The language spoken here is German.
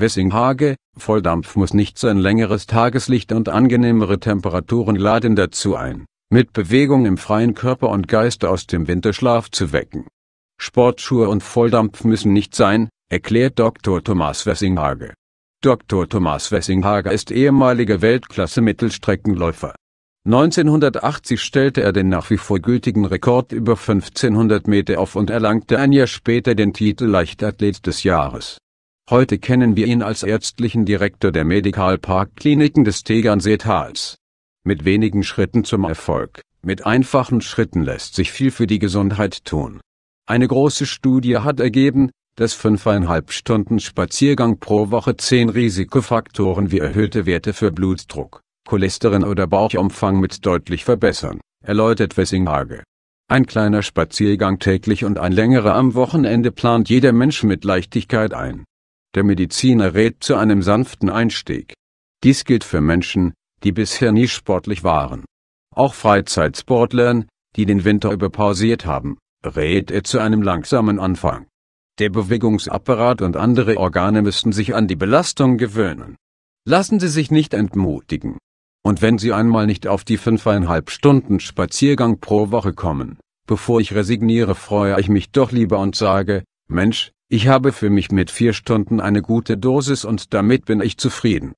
Wessinghage, Volldampf muss nicht sein längeres Tageslicht und angenehmere Temperaturen laden dazu ein, mit Bewegung im freien Körper und Geist aus dem Winterschlaf zu wecken. Sportschuhe und Volldampf müssen nicht sein, erklärt Dr. Thomas Wessinghage. Dr. Thomas Wessinghage ist ehemaliger Weltklasse-Mittelstreckenläufer. 1980 stellte er den nach wie vor gültigen Rekord über 1500 Meter auf und erlangte ein Jahr später den Titel Leichtathlet des Jahres. Heute kennen wir ihn als ärztlichen Direktor der Medikalparkkliniken des Tegernseetals. Mit wenigen Schritten zum Erfolg, mit einfachen Schritten lässt sich viel für die Gesundheit tun. Eine große Studie hat ergeben, dass fünfeinhalb Stunden Spaziergang pro Woche zehn Risikofaktoren wie erhöhte Werte für Blutdruck, Cholesterin oder Bauchumfang mit deutlich verbessern, erläutert Wessinghage. Ein kleiner Spaziergang täglich und ein längerer am Wochenende plant jeder Mensch mit Leichtigkeit ein. Der Mediziner rät zu einem sanften Einstieg. Dies gilt für Menschen, die bisher nie sportlich waren. Auch Freizeitsportlern, die den Winter über pausiert haben, rät er zu einem langsamen Anfang. Der Bewegungsapparat und andere Organe müssten sich an die Belastung gewöhnen. Lassen Sie sich nicht entmutigen. Und wenn Sie einmal nicht auf die fünfeinhalb Stunden Spaziergang pro Woche kommen, bevor ich resigniere, freue ich mich doch lieber und sage, Mensch, ich habe für mich mit vier Stunden eine gute Dosis und damit bin ich zufrieden